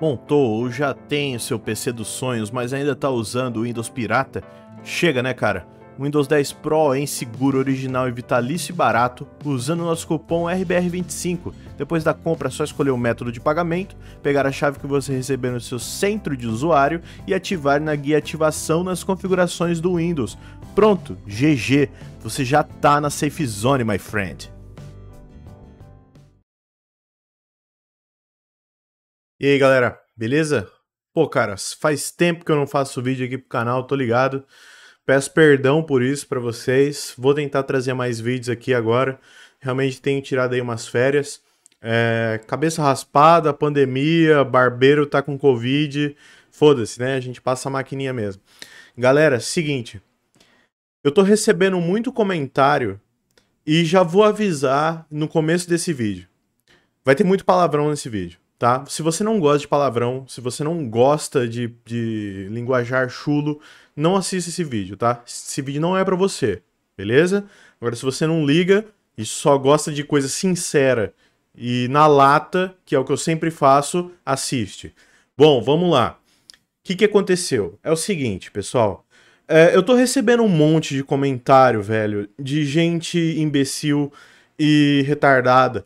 montou ou já tem o seu PC dos sonhos, mas ainda tá usando o Windows pirata, chega né cara? O Windows 10 Pro é inseguro, original e vitalício e barato, usando o nosso cupom RBR25. Depois da compra, é só escolher o método de pagamento, pegar a chave que você receber no seu centro de usuário e ativar na guia ativação nas configurações do Windows. Pronto, GG, você já tá na Safe Zone, my friend. E aí galera, beleza? Pô, cara, faz tempo que eu não faço vídeo aqui pro canal, tô ligado. Peço perdão por isso pra vocês. Vou tentar trazer mais vídeos aqui agora. Realmente tenho tirado aí umas férias. É, cabeça raspada, pandemia, barbeiro tá com Covid. Foda-se, né? A gente passa a maquininha mesmo. Galera, seguinte. Eu tô recebendo muito comentário e já vou avisar no começo desse vídeo. Vai ter muito palavrão nesse vídeo tá? Se você não gosta de palavrão, se você não gosta de, de linguajar chulo, não assista esse vídeo, tá? Esse vídeo não é para você, beleza? Agora, se você não liga e só gosta de coisa sincera e na lata, que é o que eu sempre faço, assiste. Bom, vamos lá. O que, que aconteceu? É o seguinte, pessoal. É, eu tô recebendo um monte de comentário, velho, de gente imbecil e retardada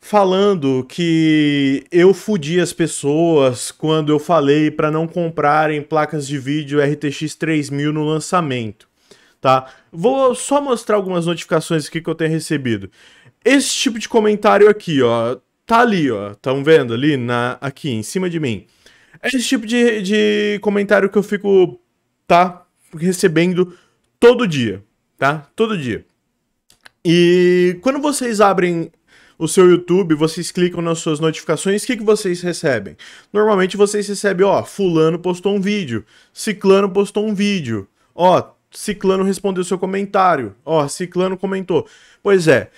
falando que eu fudi as pessoas quando eu falei para não comprarem placas de vídeo RTX 3000 no lançamento, tá? Vou só mostrar algumas notificações aqui que eu tenho recebido. Esse tipo de comentário aqui, ó, tá ali, ó, estão vendo ali na aqui em cima de mim. É esse tipo de, de comentário que eu fico tá recebendo todo dia, tá? Todo dia. E quando vocês abrem o seu YouTube, vocês clicam nas suas notificações, o que, que vocês recebem? Normalmente vocês recebem, ó, fulano postou um vídeo, ciclano postou um vídeo, ó, ciclano respondeu seu comentário, ó, ciclano comentou. Pois é,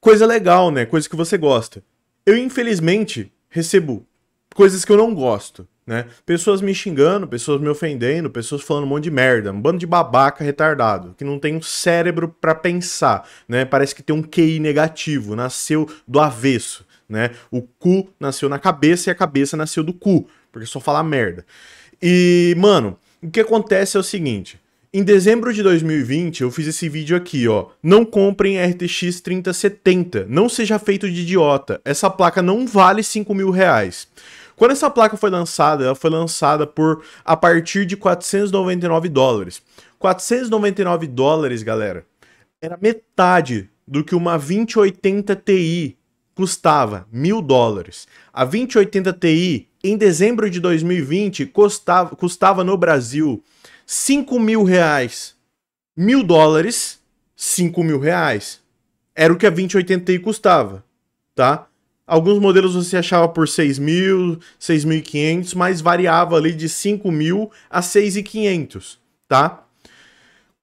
coisa legal, né? Coisa que você gosta. Eu, infelizmente, recebo coisas que eu não gosto né? Pessoas me xingando, pessoas me ofendendo, pessoas falando um monte de merda, um bando de babaca retardado, que não tem um cérebro para pensar, né? Parece que tem um QI negativo, nasceu do avesso, né? O cu nasceu na cabeça e a cabeça nasceu do cu, porque só fala merda. E, mano, o que acontece é o seguinte, em dezembro de 2020, eu fiz esse vídeo aqui, ó. Não comprem RTX 3070. Não seja feito de idiota. Essa placa não vale 5 mil reais. Quando essa placa foi lançada, ela foi lançada por a partir de 499 dólares. 499 dólares, galera, era metade do que uma 2080 Ti custava, mil dólares. A 2080 Ti, em dezembro de 2020, custava, custava no Brasil 5 mil reais. Mil dólares, 5 mil reais. Era o que a 2080 Ti custava, tá? Alguns modelos você achava por 6.000, mil, 6.500, mas variava ali de 5 mil a 6.500, tá?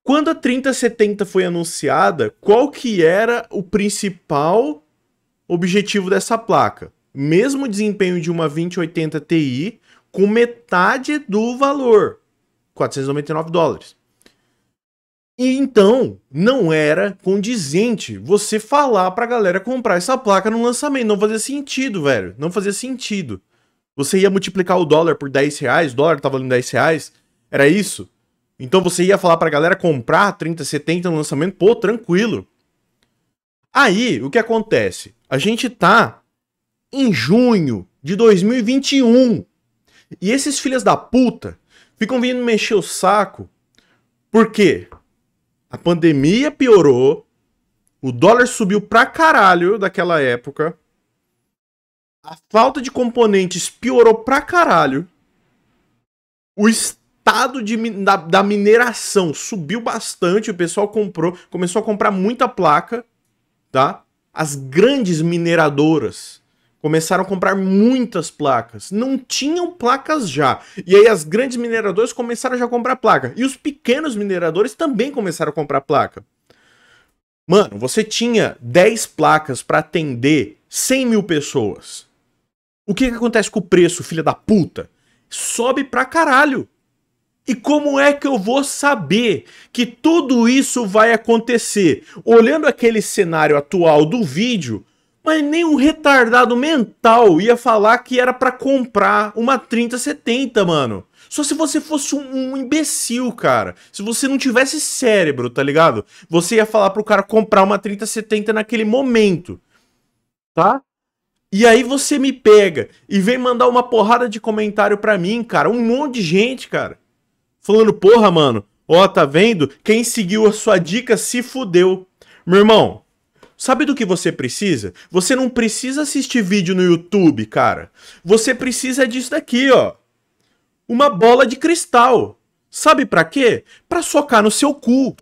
Quando a 3070 foi anunciada, qual que era o principal objetivo dessa placa? Mesmo desempenho de uma 2080 Ti com metade do valor, 499 dólares. E então, não era condizente você falar pra galera comprar essa placa no lançamento. Não fazia sentido, velho. Não fazia sentido. Você ia multiplicar o dólar por 10 reais, o dólar tava valendo 10 reais. Era isso? Então você ia falar pra galera comprar 30, 70 no lançamento, pô, tranquilo. Aí, o que acontece? A gente tá em junho de 2021. E esses filhos da puta ficam vindo mexer o saco. Por quê? A pandemia piorou. O dólar subiu pra caralho daquela época. A falta de componentes piorou pra caralho. O estado de, da, da mineração subiu bastante. O pessoal comprou, começou a comprar muita placa, tá? As grandes mineradoras começaram a comprar muitas placas. Não tinham placas já. E aí as grandes mineradoras começaram já a comprar placa. E os pequenos mineradores também começaram a comprar placa. Mano, você tinha 10 placas para atender 100 mil pessoas. O que, que acontece com o preço, filha da puta? Sobe pra caralho. E como é que eu vou saber que tudo isso vai acontecer? Olhando aquele cenário atual do vídeo, mas nem um retardado mental ia falar que era para comprar uma 3070, mano. Só se você fosse um, um, imbecil, cara. Se você não tivesse cérebro, tá ligado? Você ia falar pro cara comprar uma 3070 naquele momento. Tá? E aí você me pega e vem mandar uma porrada de comentário pra mim, cara. Um monte de gente, cara. Falando, porra, mano. Ó, tá vendo? Quem seguiu a sua dica se fudeu. Meu irmão, Sabe do que você precisa? Você não precisa assistir vídeo no YouTube, cara. Você precisa disso daqui, ó. Uma bola de cristal. Sabe para quê? Para socar no seu cu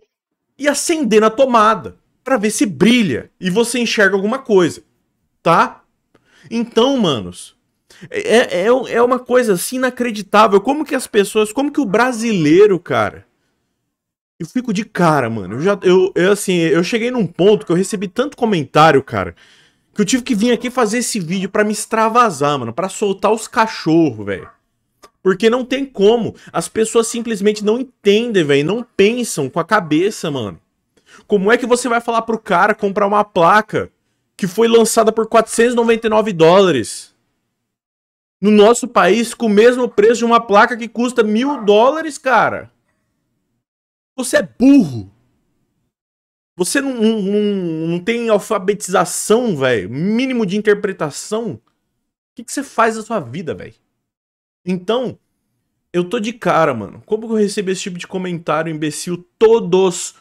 e acender na tomada, para ver se brilha e você enxerga alguma coisa, tá? Então, manos, é, é, é, é uma coisa assim inacreditável. Como que as pessoas, como que o brasileiro, cara, eu fico de cara, mano. Eu já. Eu, eu, assim, eu cheguei num ponto que eu recebi tanto comentário, cara. Que eu tive que vir aqui fazer esse vídeo para me extravasar, mano. para soltar os cachorros, velho. Porque não tem como. As pessoas simplesmente não entendem, velho. Não pensam com a cabeça, mano. Como é que você vai falar pro cara comprar uma placa que foi lançada por 499 dólares? No nosso país, com o mesmo preço de uma placa que custa mil dólares, cara. Você é burro. Você não, não, não tem alfabetização, velho. Mínimo de interpretação. O que, que você faz da sua vida, velho? Então, eu tô de cara, mano. Como que eu recebo esse tipo de comentário imbecil todos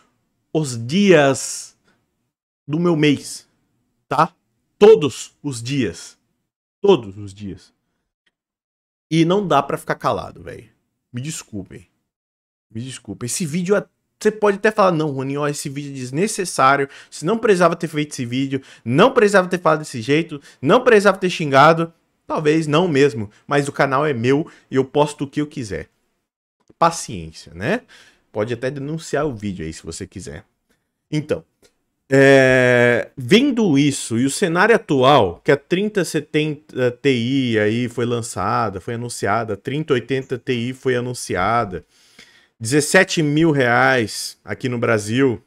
os dias do meu mês? Tá? Todos os dias. Todos os dias. E não dá para ficar calado, velho. Me desculpem. Me desculpa. Esse vídeo é, Você pode até falar, não, Rony, ó, esse vídeo é desnecessário. Você não precisava ter feito esse vídeo. Não precisava ter falado desse jeito. Não precisava ter xingado. Talvez não mesmo. Mas o canal é meu e eu posto o que eu quiser. Paciência, né? Pode até denunciar o vídeo aí se você quiser. Então, é, vendo isso e o cenário atual, que a 3070 Ti aí foi lançada, foi anunciada, a 3080 Ti foi anunciada, 17 mil reais aqui no Brasil.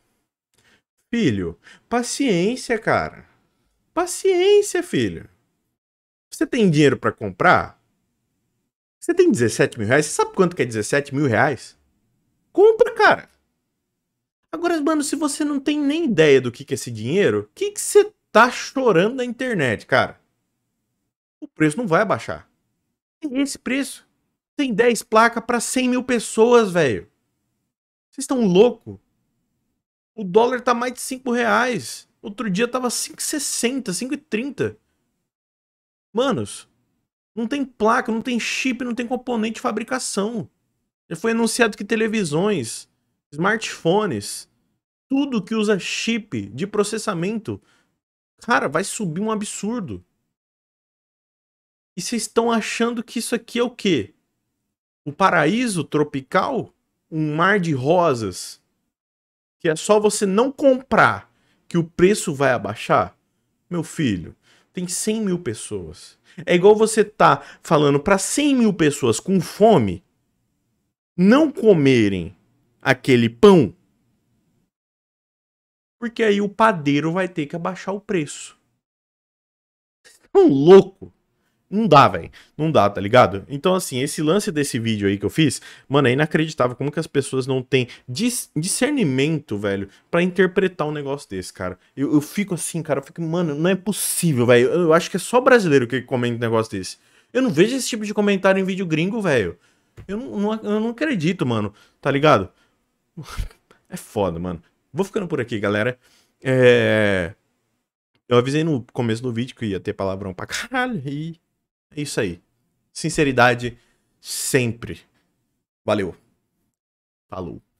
Filho, paciência, cara. Paciência, filho. Você tem dinheiro para comprar? Você tem 17 mil reais? Você sabe quanto que é 17 mil reais? Compra, cara. Agora, mano, se você não tem nem ideia do que, que é esse dinheiro, o que, que você tá chorando na internet, cara? O preço não vai abaixar. É esse preço. Tem 10 placas para 100 mil pessoas, velho. Vocês estão louco? O dólar tá mais de 5 reais. Outro dia tava 5,60, 5,30. Manos, não tem placa, não tem chip, não tem componente de fabricação. Já foi anunciado que televisões, smartphones, tudo que usa chip de processamento, cara, vai subir um absurdo. E vocês estão achando que isso aqui é o quê? o paraíso tropical, um mar de rosas, que é só você não comprar que o preço vai abaixar? Meu filho, tem 100 mil pessoas. É igual você tá falando para 100 mil pessoas com fome não comerem aquele pão, porque aí o padeiro vai ter que abaixar o preço. Vocês estão tá louco? Não dá, velho. Não dá, tá ligado? Então, assim, esse lance desse vídeo aí que eu fiz, mano, é inacreditável como que as pessoas não têm dis discernimento, velho, para interpretar um negócio desse, cara. Eu, eu, fico assim, cara, eu fico, mano, não é possível, velho. Eu, eu acho que é só brasileiro que comenta um negócio desse. Eu não vejo esse tipo de comentário em vídeo gringo, velho. Eu não, não, eu não acredito, mano. Tá ligado? É foda, mano. Vou ficando por aqui, galera. É. Eu avisei no começo do vídeo que ia ter palavrão pra caralho e é isso aí. Sinceridade sempre. Valeu. Falou.